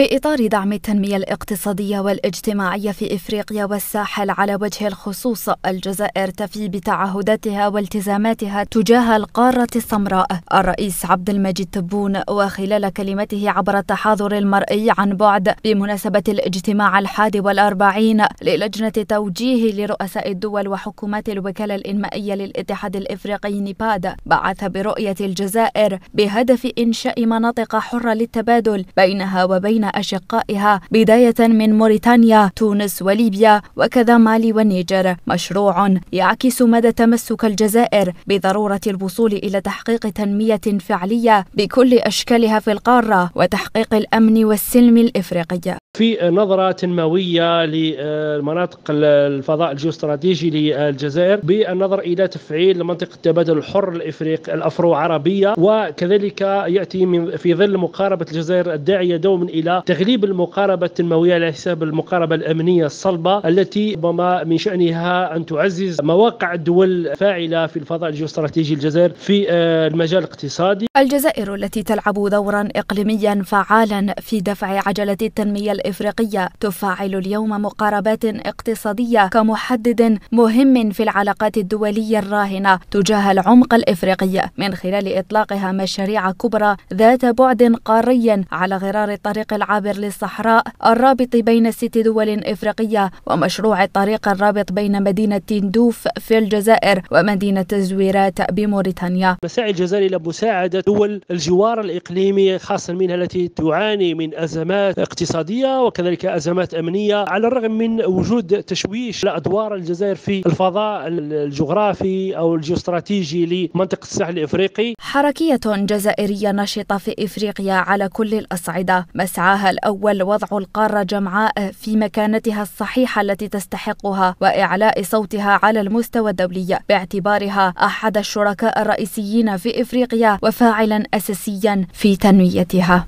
في إطار دعم التنمية الاقتصادية والاجتماعية في إفريقيا والساحل على وجه الخصوص الجزائر تفي بتعهداتها والتزاماتها تجاه القارة السمراء الرئيس عبد المجيد تبون وخلال كلمته عبر التحاضر المرئي عن بعد بمناسبة الاجتماع الحادي والأربعين للجنة توجيه لرؤساء الدول وحكومات الوكالة الإنمائية للاتحاد الإفريقي نيباد بعث برؤية الجزائر بهدف إنشاء مناطق حرة للتبادل بينها وبين أشقائها بداية من موريتانيا تونس وليبيا وكذا مالي والنيجر مشروع يعكس مدى تمسك الجزائر بضرورة الوصول إلى تحقيق تنمية فعلية بكل أشكالها في القارة وتحقيق الأمن والسلم الإفريقي في نظرة تنموية لمناطق الفضاء الجيوستراتيجي للجزائر بالنظر إلى تفعيل منطقة التبادل الحر الإفريق الأفرو عربية وكذلك يأتي من في ظل مقاربة الجزائر الداعية دوما إلى تغليب المقاربة التنموية على حساب المقاربة الأمنية الصلبة التي ربما من شأنها أن تعزز مواقع الدول الفاعلة في الفضاء الجيوستراتيجي الجزائر في آه، المجال الاقتصادي الجزائر التي تلعب دورا إقليميا فعالا في دفع عجلة التنمية الإفريقية تفعل اليوم مقاربات اقتصادية كمحدد مهم في العلاقات الدولية الراهنة تجاه العمق الإفريقي من خلال إطلاقها مشاريع كبرى ذات بعد قاري على غرار الطريق العابر للصحراء الرابط بين ست دول إفريقية ومشروع الطريق الرابط بين مدينة تندوف في الجزائر ومدينة الزويرات بموريتانيا مساعي الجزائر إلى مساعدة دول الجوار الإقليمي خاصة منها التي تعاني من أزمات اقتصادية وكذلك أزمات أمنية على الرغم من وجود تشويش لأدوار الجزائر في الفضاء الجغرافي أو الجيوستراتيجي لمنطقة الساحل الإفريقي حركية جزائرية نشطة في إفريقيا على كل الأصعدة مسعاها الأول وضع القارة جمعاء في مكانتها الصحيحة التي تستحقها وإعلاء صوتها على المستوى الدولي باعتبارها أحد الشركاء الرئيسيين في إفريقيا وفاعلا أساسيا في تنميتها